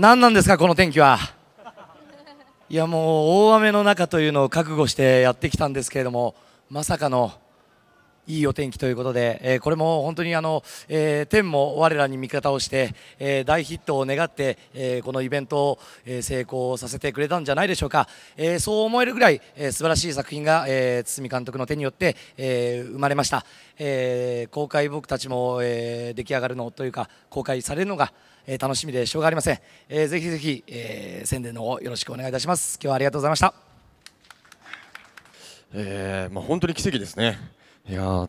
何なんですかこの天気はいやもう大雨の中というのを覚悟してやってきたんですけれどもまさかのいいお天気ということで、えー、これも本当にあの、えー、天も我らに味方をして、えー、大ヒットを願って、えこのイベントを、え成功させてくれたんじゃないでしょうか、えそう思えるぐらい、えー、素晴らしい作品が、え堤監督の手によって、え生まれました、え公開僕たちも、え出来上がるのというか公開されるのが、え楽しみでしょうがありません、えー、ぜひぜひ、え宣伝の方よろしくお願いいたします今日はありがとうございましたえーまあ、本当に奇跡ですね、いや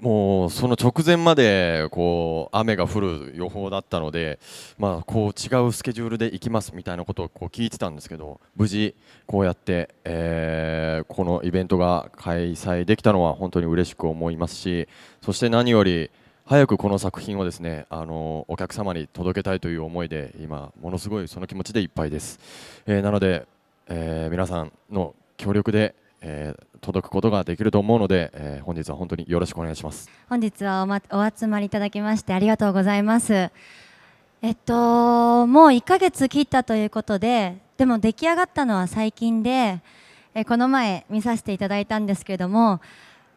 もうその直前までこう雨が降る予報だったので、まあ、こう違うスケジュールで行きますみたいなことをこう聞いてたんですけど無事、こうやって、えー、このイベントが開催できたのは本当に嬉しく思いますしそして何より早くこの作品をですねあのお客様に届けたいという思いで今、ものすごいその気持ちでいっぱいです。えー、なので、えー、皆さんの協力でえー、届くことができると思うので、えー、本日は本当によろしくお願いします本日はお,、ま、お集まりいただきましてありがとうございますえっともう1ヶ月切ったということででも出来上がったのは最近で、えー、この前見させていただいたんですけれども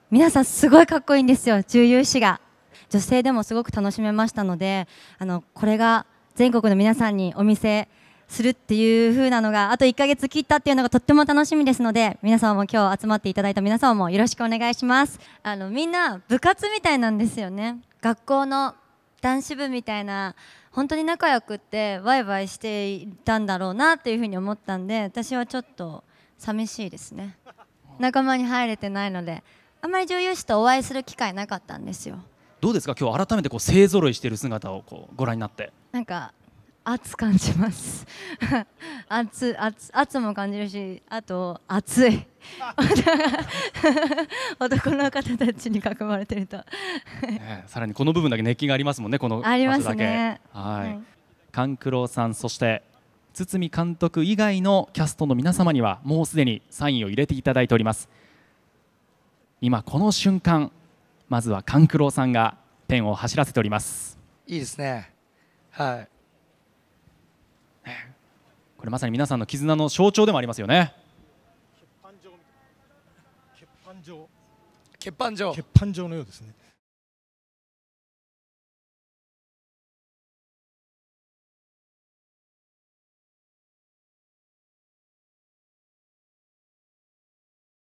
皆さんすごいかっこいいんですよ重有志が女性でもすごく楽しめましたのであのこれが全国の皆さんにお見せするっていう風なのがあと1ヶ月切ったっていうのがとっても楽しみですので皆さんも今日集まっていただいた皆さんもよろしくお願いしますあのみんな部活みたいなんですよね学校の男子部みたいな本当に仲良くってワイワイしていたんだろうなという風に思ったんで私はちょっと寂しいですね仲間に入れてないのであんまり女優師とお会いする機会なかったんですよどうですか今日改めてこう勢ぞろいしている姿をこうご覧になってなんか熱感じます熱熱熱も感じるしあと熱い男の方たちに囲まれてるとね、さらにこの部分だけ熱気がありますもんねこのありますねはい、勘九郎さんそして堤監督以外のキャストの皆様にはもうすでにサインを入れていただいております今この瞬間まずは勘九郎さんがペンを走らせておりますいいですねはいこれまさに皆さんの絆の象徴でもありますよね血板状血板状血板状のようですね